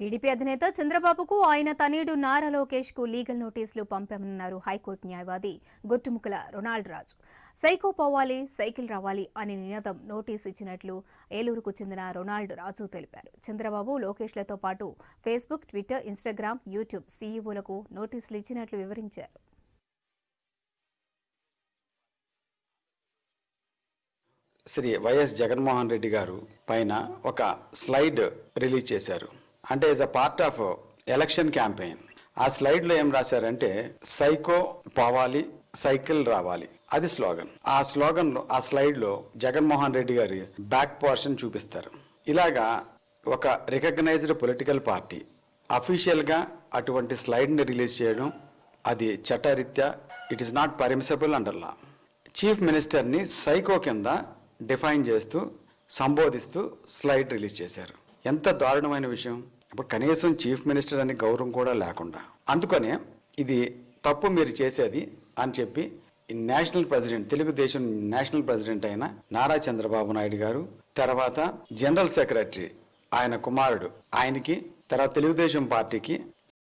TDP అధినేత చంద్రబాబుకు ఆయన తనయుడు నారా లోకేష్ కు లీగల్ నోటీసులు పంపామన్నారు హైకోర్టు న్యాయవాది గొట్టుముక్కల రొనాల్డ్ రాజు సైకో పోవాలి సైకిల్ రావాలి అనే నినాదం నోటీస్ ఇచ్చినట్లు ఏలూరుకు చెందిన రొనాల్డ్ రాజు తెలిపారు చంద్రబాబు లోకేష్లతో పాటు ఫేస్బుక్ ట్విట్టర్ ఇన్స్టాగ్రామ్ యూట్యూబ్ సీఈఓలకు నోటీసులు ఇచ్చినట్లు వివరించారు శ్రీ వైఎస్ జగన్మోహన్ రెడ్డి గారు పైన ఒక స్లైడ్ రిలీజ్ చేశారు అంటే is a part of election campaign ఆ స్లైడ్లో ఏం రాశారంటే సైకో పోవాలి సైకిల్ రావాలి అది స్లోగన్ ఆ స్లోగన్లో ఆ స్లైడ్లో జగన్మోహన్ రెడ్డి గారి బ్యాక్ పోర్షన్ చూపిస్తారు ఇలాగా ఒక రికగ్నైజ్డ్ పొలిటికల్ పార్టీ అఫీషియల్గా అటువంటి స్లైడ్ని రిలీజ్ చేయడం అది చట్టరీత్యా it is not permissible under law chief మినిస్టర్ని సైకో కింద డిఫైన్ చేస్తూ సంబోధిస్తూ స్లైడ్ రిలీజ్ చేశారు ఎంత దారుణమైన విషయం ఇప్పుడు కనీసం చీఫ్ మినిస్టర్ అనే గౌరవం కూడా లేకుండా అందుకనే ఇది తప్పు మీరు చేసేది అని చెప్పి national president Telugu Desam national president అయిన నారా చంద్రబాబు నాయుడు గారు తర్వాత జనరల్ సెక్రటరీ ఆయన కుమారుడు ఆయనకి తర్వాత తెలుగుదేశం పార్టీకి